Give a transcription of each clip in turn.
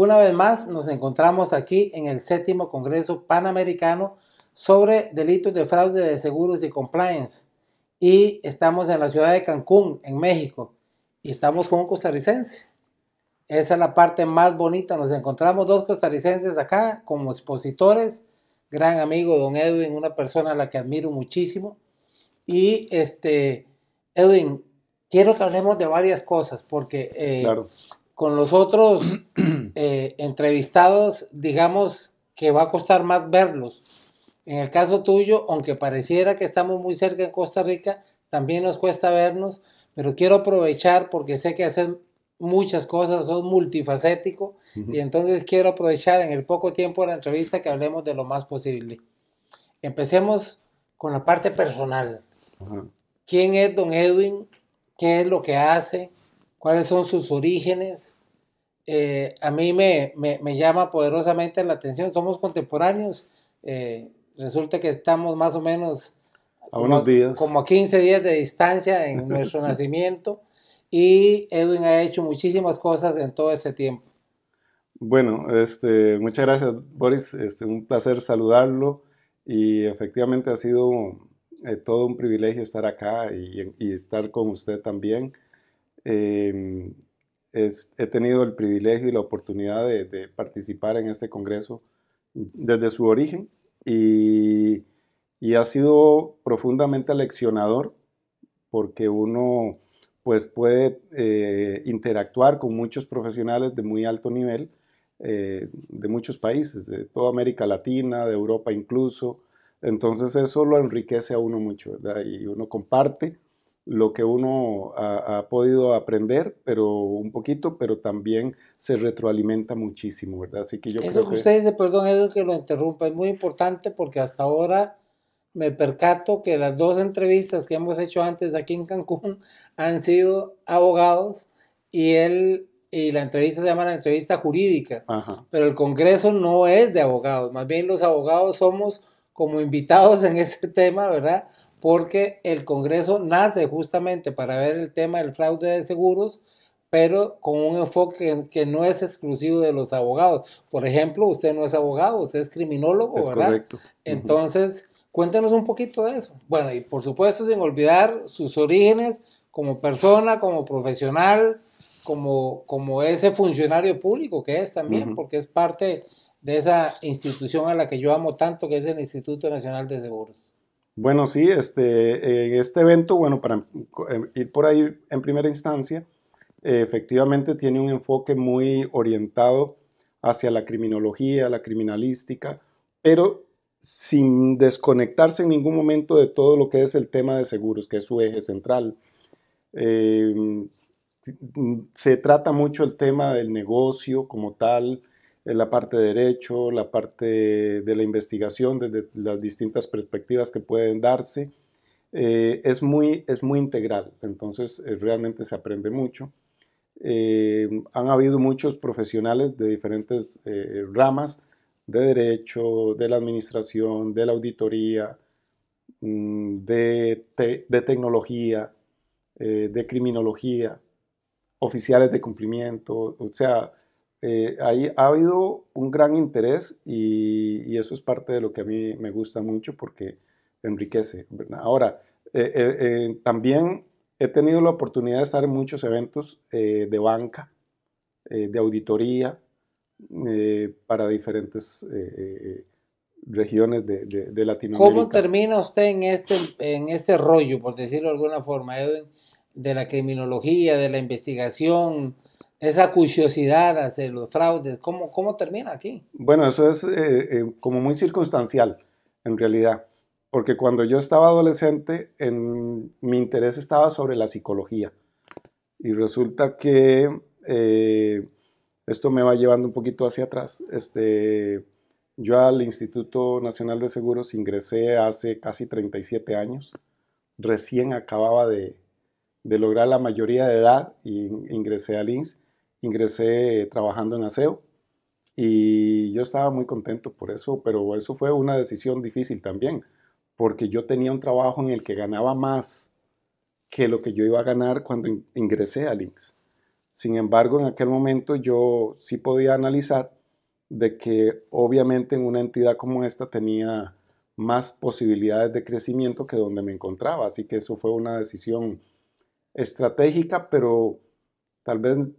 Una vez más nos encontramos aquí en el séptimo Congreso Panamericano sobre delitos de fraude de seguros y compliance. Y estamos en la ciudad de Cancún, en México. Y estamos con un costarricense. Esa es la parte más bonita. Nos encontramos dos costarricenses acá como expositores. Gran amigo don Edwin, una persona a la que admiro muchísimo. Y este, Edwin, quiero que hablemos de varias cosas porque eh, claro con los otros eh, entrevistados, digamos que va a costar más verlos. En el caso tuyo, aunque pareciera que estamos muy cerca en Costa Rica, también nos cuesta vernos, pero quiero aprovechar porque sé que hacen muchas cosas, son multifacético, y entonces quiero aprovechar en el poco tiempo de la entrevista que hablemos de lo más posible. Empecemos con la parte personal. ¿Quién es don Edwin? ¿Qué es lo que hace? cuáles son sus orígenes. Eh, a mí me, me, llama poderosamente la atención. Somos contemporáneos. Eh, resulta que estamos más o menos a unos como, días. como a 15 días de distancia en nuestro nacimiento. Y Edwin ha hecho muchísimas cosas en todo ese tiempo. Bueno, este, muchas gracias Boris, este, un placer saludarlo y efectivamente ha sido eh, todo un privilegio estar acá y, y estar con usted también. Em, he tenido el privilegio y la oportunidad de, participar en este Congreso desde su origen y, ha sido profundamente leccionador porque uno pues puede eh, interactuar con muchos profesionales de muy alto nivel eh, de muchos países, de toda América Latina, de Europa incluso. Entonces eso lo enriquece a uno mucho, Y uno comparte lo que uno ha, podido aprender, pero un poquito, pero también se retroalimenta muchísimo, ¿verdad? Así que yo Eso creo que, usted dice, perdón Edu que lo interrumpa, es muy importante porque hasta ahora me percato que las dos entrevistas que hemos hecho antes aquí en Cancún han sido abogados y él y la entrevista se llama la entrevista jurídica, Ajá. pero el Congreso no es de abogados, más bien los abogados somos como invitados en ese tema, ¿verdad? porque el Congreso nace justamente para ver el tema del fraude de seguros, pero con un enfoque que no es exclusivo de los abogados. Por ejemplo, usted no es abogado, usted es criminólogo, ¿verdad? Entonces, cuéntenos un poquito de eso. Bueno, y por supuesto, sin olvidar sus orígenes como persona, como profesional, como, como ese funcionario público que es también, porque es parte de esa institución a la que yo amo tanto, que es el Instituto Nacional de Seguros. Bueno, sí, este, en este evento, bueno, para ir por ahí en primera instancia, efectivamente tiene un enfoque muy orientado hacia la criminología, la criminalística, pero sin desconectarse en ningún momento de todo lo que es el tema de seguros, que es su eje central. Eh, se trata mucho el tema del negocio como tal, la parte de derecho, la parte de la investigación, desde las distintas perspectivas que pueden darse. Eh, es, muy, es muy integral, entonces eh, realmente se aprende mucho. Eh, han habido muchos profesionales de diferentes ramas, de derecho, de la administración, de la auditoría, mm, de, de tecnología, de criminología, oficiales de cumplimiento, o sea, eh, ahí ha habido un gran interés y, eso es parte de lo que a mí me gusta mucho porque enriquece. Ahora, eh, eh, también he tenido la oportunidad de estar en muchos eventos de banca, de auditoría, para diferentes regiones de, Latinoamérica. ¿Cómo termina usted en este, en este rollo, por decirlo de alguna forma, Edwin, de la criminología, de la investigación? esa curiosidad hacia los fraudes, ¿cómo, cómo termina aquí? Bueno, eso es eh, eh, como muy circunstancial, en realidad, porque cuando yo estaba adolescente, mi interés estaba sobre la psicología. Y resulta que eh, esto me va llevando un poquito hacia atrás. Este, yo al Instituto Nacional de Seguros ingresé hace casi 37 años. Recién acababa de, lograr la mayoría de edad y ingresé al INS ingresé trabajando en aseo y yo estaba muy contento por eso, pero eso fue una decisión difícil también, porque yo tenía un trabajo en el que ganaba más que lo que yo iba a ganar cuando ingresé a Links. Sin embargo, en aquel momento yo sí podía analizar de que obviamente en una entidad como esta tenía más posibilidades de crecimiento que donde me encontraba. Así que eso fue una decisión estratégica, pero tal vez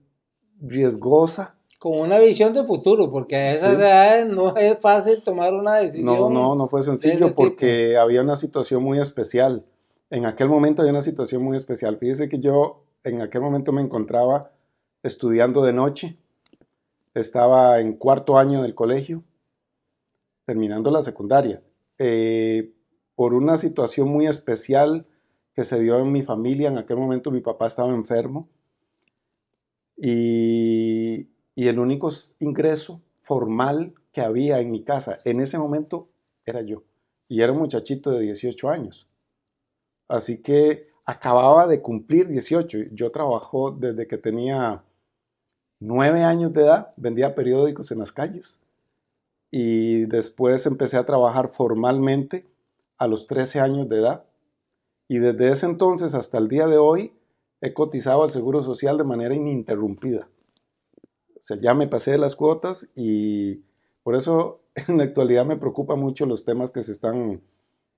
riesgosa. Con una visión de futuro, porque a no es fácil tomar una decisión. No, no, no fue sencillo porque había una situación muy especial. En aquel momento había una situación muy especial. Fíjese que yo en aquel momento me encontraba estudiando de noche. Estaba en cuarto año del colegio, terminando la secundaria. Eh, por una situación muy especial que se dio en mi familia, en aquel momento mi papá estaba enfermo y, el único ingreso formal que había en mi casa en ese momento era yo. Y era un muchachito de 18 años. Así que acababa de cumplir 18. Yo trabajó desde que tenía 9 años de edad, vendía periódicos en las calles. Y después empecé a trabajar formalmente a los 13 años de edad. Y desde ese entonces hasta el día de hoy he cotizado al Seguro Social de manera ininterrumpida. O sea, ya me pasé de las cuotas y por eso en la actualidad me preocupa mucho los temas que se están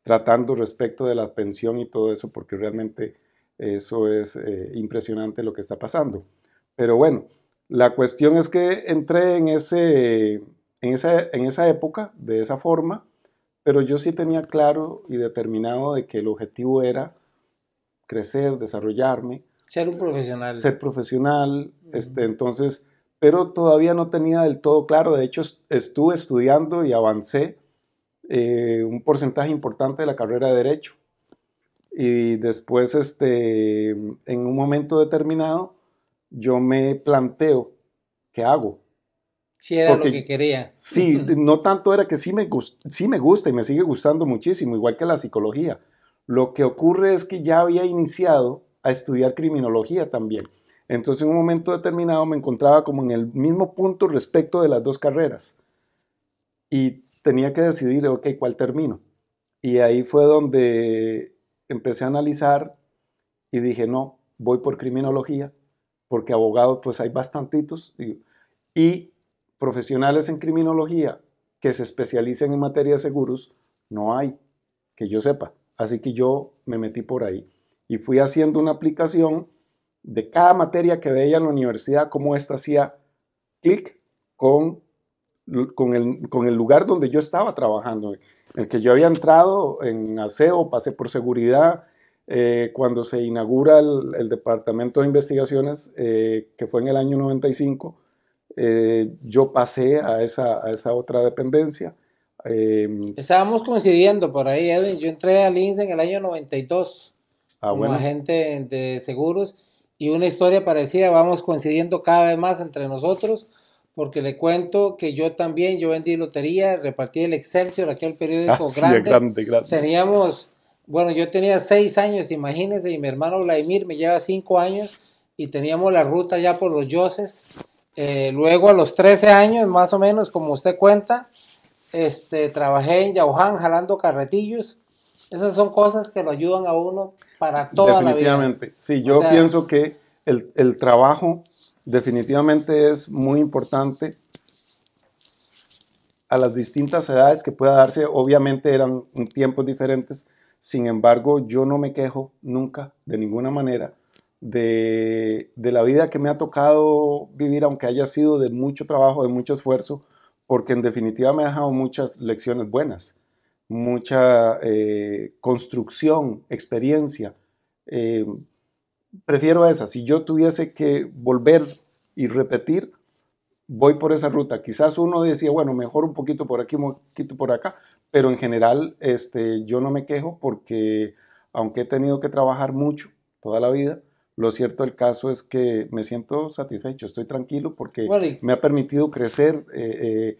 tratando respecto de la pensión y todo eso, porque realmente eso es eh, impresionante lo que está pasando. Pero bueno, la cuestión es que entré en, ese, en, esa, en esa época de esa forma, pero yo sí tenía claro y determinado de que el objetivo era crecer, desarrollarme, ser un profesional. Ser profesional, este, entonces, pero todavía no tenía del todo claro, de hecho estuve estudiando y avancé eh, un porcentaje importante de la carrera de Derecho. Y después, este, en un momento determinado, yo me planteo, ¿qué hago? Si era lo que quería. Sí, no tanto era que sí me, sí me gusta y me sigue gustando muchísimo, igual que la psicología. Lo que ocurre es que ya había iniciado a estudiar criminología también. Entonces en un momento determinado me encontraba como en el mismo punto respecto de las dos carreras y tenía que decidir, ok, ¿cuál termino? Y ahí fue donde empecé a analizar y dije, no, voy por criminología, porque abogados pues hay bastantitos y, profesionales en criminología que se especialicen en materia de seguros no hay, que yo sepa. Así que yo me metí por ahí y fui haciendo una aplicación de cada materia que veía en la universidad, cómo ésta hacía clic con, con, el, lugar donde yo estaba trabajando, el que yo había entrado en aseo, pasé por seguridad, eh, cuando se inaugura el, Departamento de Investigaciones, eh, que fue en el año 95, eh, yo pasé a esa, otra dependencia. Estábamos coincidiendo por ahí, Edwin. Yo entré al linz en el año 92 ah, bueno. de seguros. Y una historia parecida, vamos coincidiendo cada vez más entre nosotros, porque le cuento que yo también, yo vendí lotería, repartí el Excelsior, aquel periódico ah, grande. Teníamos, bueno, yo tenía seis años, imagínense, y mi hermano Vladimir me lleva cinco años, y teníamos la ruta ya por los Yoses. Eh, luego a los 13 años, más o menos, como usted cuenta, este, trabajé en Yauhan jalando carretillos esas son cosas que lo ayudan a uno para toda la vida. Definitivamente. Sí, yo pienso que el, trabajo definitivamente es muy importante a las distintas edades que pueda darse. Obviamente eran tiempos diferentes. Sin embargo, yo no me quejo nunca, de ninguna manera, de, de la vida que me ha tocado vivir, aunque haya sido de mucho trabajo, de mucho esfuerzo, porque en definitiva me ha dejado muchas lecciones buenas mucha eh, construcción, experiencia. Eh, prefiero esa. Si yo tuviese que volver y repetir, voy por esa ruta. Quizás uno decía, bueno, mejor un poquito por aquí, un poquito por acá, pero en general este, yo no me quejo porque aunque he tenido que trabajar mucho toda la vida, lo cierto del caso es que me siento satisfecho, estoy tranquilo porque me ha permitido crecer eh,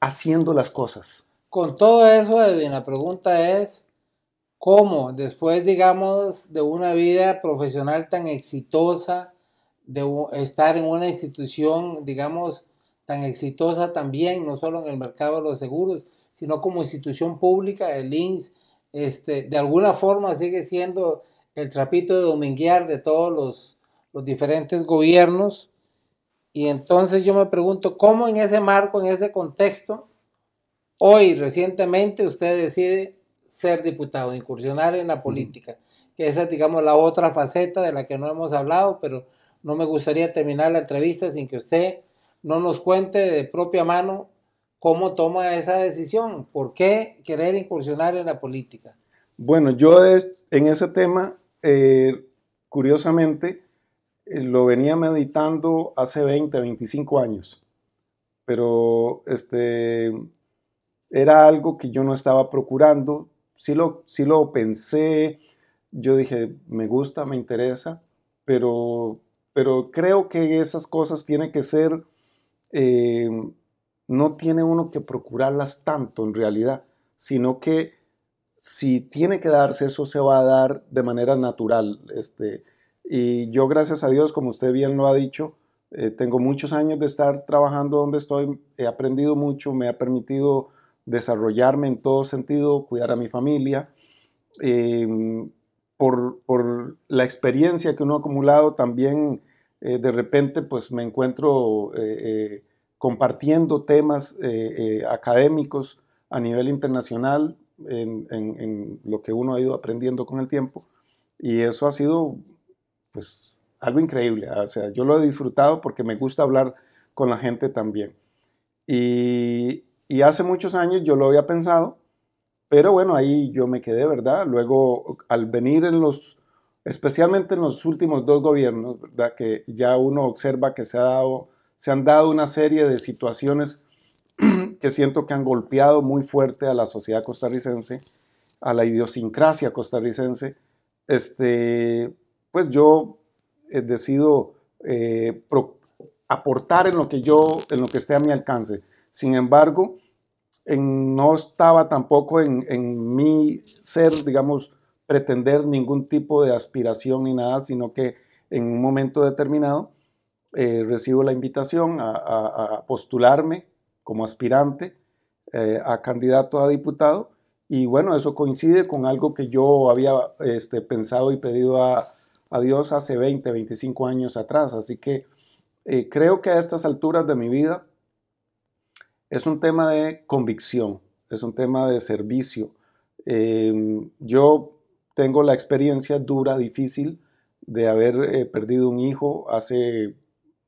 haciendo las cosas con todo eso, Edwin, la pregunta es, ¿cómo después, digamos, de una vida profesional tan exitosa, de estar en una institución, digamos, tan exitosa también, no solo en el mercado de los seguros, sino como institución pública, el INS, este, de alguna forma sigue siendo el trapito de dominguear de todos los diferentes gobiernos. Y entonces yo me pregunto, ¿cómo en ese marco, en ese contexto, hoy recientemente usted decide ser diputado, incursionar en la política, que esa es, digamos, la otra faceta de la que no hemos hablado, pero no me gustaría terminar la entrevista sin que usted no nos cuente de propia mano cómo toma esa decisión, por qué querer incursionar en la política. Bueno, yo en ese tema, eh, curiosamente, eh, lo venía meditando hace 20, 25 años, pero este era algo que yo no estaba procurando, sí lo, sí lo pensé, yo dije, me gusta, me interesa, pero, pero creo que esas cosas tienen que ser, eh, no tiene uno que procurarlas tanto en realidad, sino que si tiene que darse, eso se va a dar de manera natural. Este, y yo, gracias a Dios, como usted bien lo ha dicho, eh, tengo muchos años de estar trabajando donde estoy, he aprendido mucho, me ha permitido desarrollarme en todo sentido, cuidar a mi familia. Em, por, la experiencia que uno ha acumulado también, eh, de repente pues me encuentro eh, eh, compartiendo temas académicos a nivel internacional en, en, lo que uno ha ido aprendiendo con el tiempo. Y eso ha sido pues algo increíble. Ah, o sea, yo lo he disfrutado porque me gusta hablar con la gente también. Y, y hace muchos años yo lo había pensado, pero bueno, ahí yo me quedé, ¿verdad? Luego, al venir en los, especialmente en los últimos dos gobiernos, ¿verdad? Que ya uno observa que se, ha dado, se han dado una serie de situaciones que siento que han golpeado muy fuerte a la sociedad costarricense, a la idiosincrasia costarricense. Este, pues yo eh, decido eh, aportar en lo que yo, en lo que esté a mi alcance. Sin embargo, no estaba tampoco en, mi ser, digamos, pretender ningún tipo de aspiración ni nada, sino que en un momento determinado eh, recibo la invitación a, postularme como aspirante eh, a candidato a diputado y bueno, eso coincide con algo que yo había este, pensado y pedido a, Dios hace 20, 25 años atrás, así que eh, creo que a estas alturas de mi vida es un tema de convicción, es un tema de servicio. Em, yo tengo la experiencia dura, difícil, de haber eh, perdido un hijo hace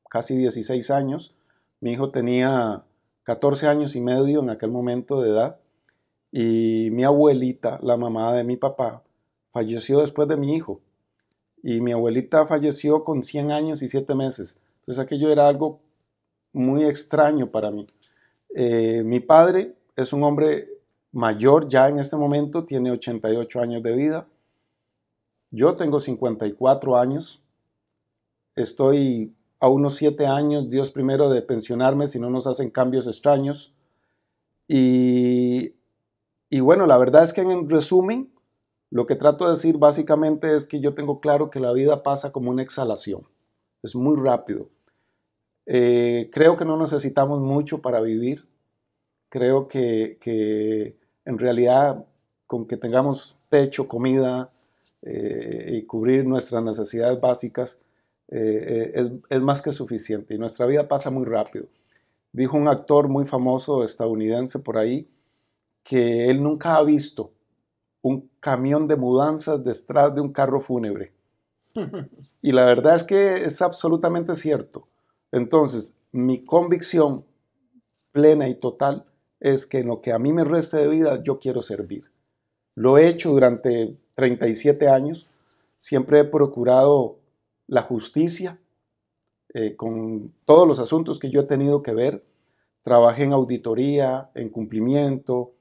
casi 16 años. Mi hijo tenía 14 años y medio en aquel momento de edad y mi abuelita, la mamá de mi papá, falleció después de mi hijo. Y mi abuelita falleció con 100 años y 7 meses. Entonces aquello era algo muy extraño para mí. Eh, mi padre es un hombre mayor ya en este momento, tiene 88 años de vida. Yo tengo 54 años. Estoy a unos 7 años, Dios primero, de pensionarme si no nos hacen cambios extraños. y bueno, la verdad es que en resumen, lo que trato de decir básicamente es que yo tengo claro que la vida pasa como una exhalación. Es muy rápido. Eh, creo que no necesitamos mucho para vivir. Creo que, en realidad con que tengamos techo, comida eh, y cubrir nuestras necesidades básicas eh, es, más que suficiente. Y nuestra vida pasa muy rápido. Dijo un actor muy famoso estadounidense por ahí que él nunca ha visto un camión de mudanzas detrás de un carro fúnebre. Y la verdad es que es absolutamente cierto. Entonces, mi convicción plena y total es que en lo que a mí me resta de vida yo quiero servir. Lo he hecho durante 37 años, siempre he procurado la justicia eh, con todos los asuntos que yo he tenido que ver. Trabajé en auditoría, en cumplimiento,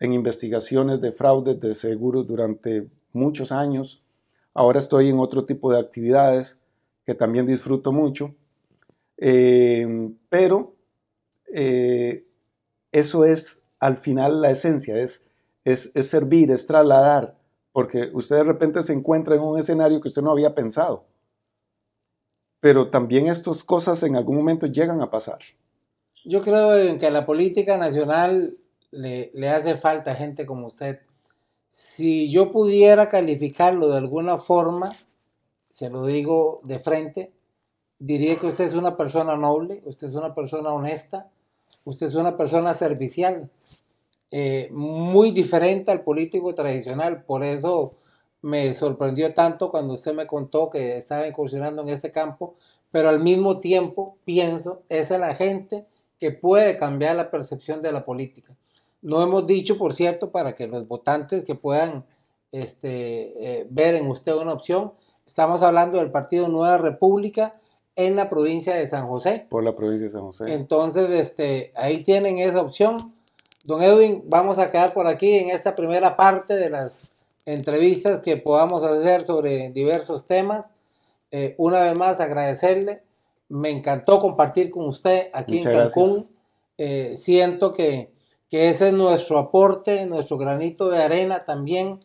en investigaciones de fraudes de seguros durante muchos años. Ahora estoy en otro tipo de actividades que también disfruto mucho eh, pero eh, eso es al final la esencia, es, es, servir, es trasladar, porque usted de repente se encuentra en un escenario que usted no había pensado. Pero también estas cosas en algún momento llegan a pasar. Yo creo que a la política nacional le, le hace falta gente como usted. Si yo pudiera calificarlo de alguna forma, se lo digo de frente, diría que usted es una persona noble, usted es una persona honesta, usted es una persona servicial, eh, muy diferente al político tradicional. Por eso me sorprendió tanto cuando usted me contó que estaba incursionando en este campo, pero al mismo tiempo pienso, es la gente que puede cambiar la percepción de la política. No hemos dicho, por cierto, para que los votantes que puedan este, eh, ver en usted una opción, estamos hablando del Partido Nueva República, en la provincia de San José. Por la provincia de San José. Entonces, este, ahí tienen esa opción. Don Edwin, vamos a quedar por aquí en esta primera parte de las entrevistas que podamos hacer sobre diversos temas. Eh, una vez más, agradecerle. Me encantó compartir con usted aquí en Cancún. Eh, siento que, que ese es nuestro aporte, nuestro granito de arena también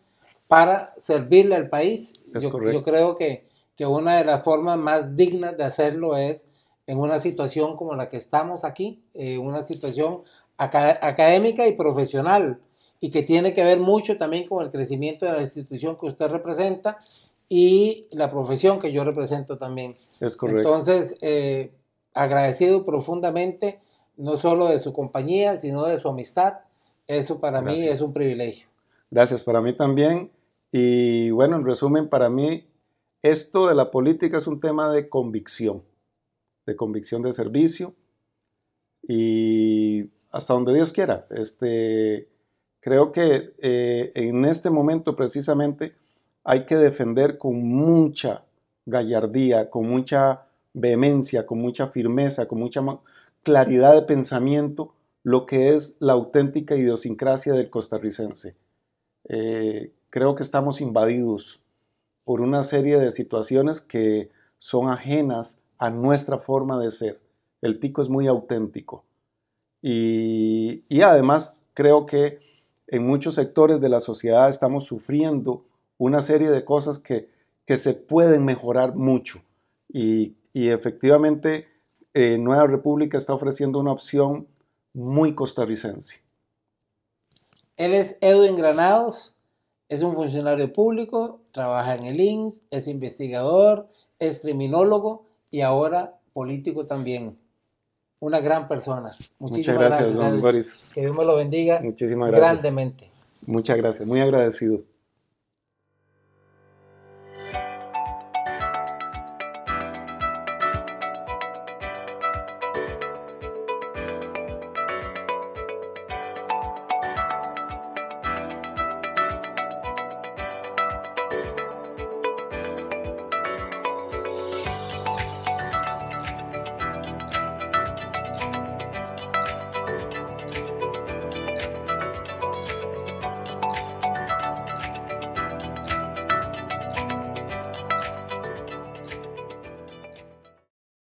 para servirle al país. yo creo que que una de las formas más dignas de hacerlo es en una situación como la que estamos aquí, eh, una situación académica y profesional, y que tiene que ver mucho también con el crecimiento de la institución que usted representa y la profesión que yo represento también. Es correcto. Entonces, eh, agradecido profundamente, no solo de su compañía, sino de su amistad. Eso para mí es un privilegio. Gracias, para mí también. Y bueno, en resumen, para mí esto de la política es un tema de convicción, de convicción de servicio y hasta donde Dios quiera. Este, creo que eh, en este momento precisamente hay que defender con mucha gallardía, con mucha vehemencia, con mucha firmeza, con mucha claridad de pensamiento lo que es la auténtica idiosincrasia del costarricense. Eh, creo que estamos invadidos por una serie de situaciones que son ajenas a nuestra forma de ser. El tico es muy auténtico. Y, además creo que en muchos sectores de la sociedad estamos sufriendo una serie de cosas que, se pueden mejorar mucho. Y, efectivamente eh, Nueva República está ofreciendo una opción muy costarricense. Él es Edwin Granados, es un funcionario público trabaja en el INS, es investigador, es criminólogo y ahora político también. Una gran persona. Muchísimas Muchas gracias, don Boris. Que Dios me lo bendiga. Muchísimas gracias. Grandemente. Muchas gracias, muy agradecido.